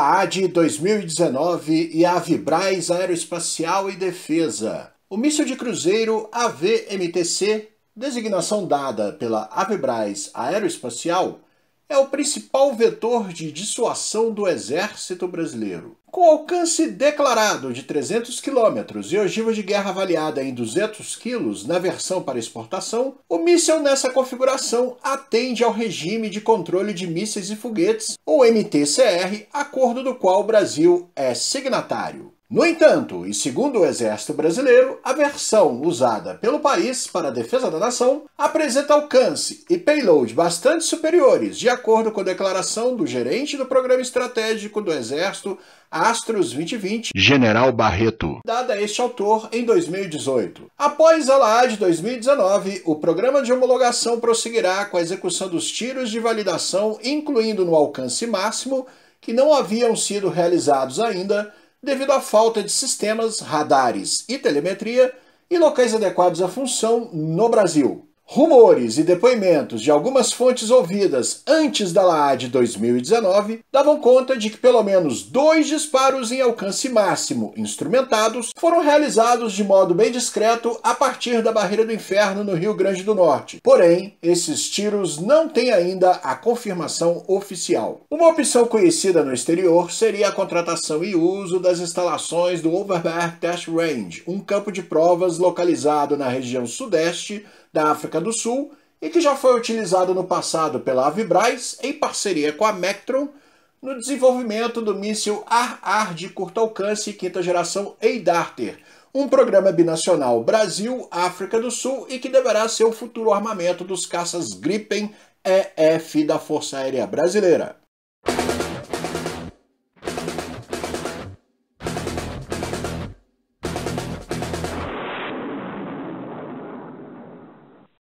Fórmula A 2019 e a Vibraz Aeroespacial e Defesa. O míssil de cruzeiro AVMTC, designação dada pela Avibraz Aeroespacial, é o principal vetor de dissuasão do exército brasileiro. Com alcance declarado de 300 km e ogiva de guerra avaliada em 200 kg na versão para exportação, o míssil nessa configuração atende ao regime de controle de mísseis e foguetes, ou MTCR, acordo do qual o Brasil é signatário. No entanto, e segundo o Exército Brasileiro, a versão usada pelo país para a defesa da nação apresenta alcance e payload bastante superiores, de acordo com a declaração do gerente do Programa Estratégico do Exército Astros 2020, General Barreto, dada a este autor em 2018. Após a LAAD 2019, o programa de homologação prosseguirá com a execução dos tiros de validação, incluindo no alcance máximo, que não haviam sido realizados ainda devido à falta de sistemas, radares e telemetria e locais adequados à função no Brasil. Rumores e depoimentos de algumas fontes ouvidas antes da LAA de 2019 davam conta de que pelo menos dois disparos em alcance máximo, instrumentados, foram realizados de modo bem discreto a partir da Barreira do Inferno no Rio Grande do Norte. Porém, esses tiros não têm ainda a confirmação oficial. Uma opção conhecida no exterior seria a contratação e uso das instalações do Overberg Test Range, um campo de provas localizado na região sudeste da África do Sul e que já foi utilizado no passado pela Avibraz em parceria com a Mectron no desenvolvimento do míssil AR-AR de curto alcance quinta geração Eidarter, um programa binacional Brasil-África do Sul e que deverá ser o futuro armamento dos caças Gripen EF da Força Aérea Brasileira.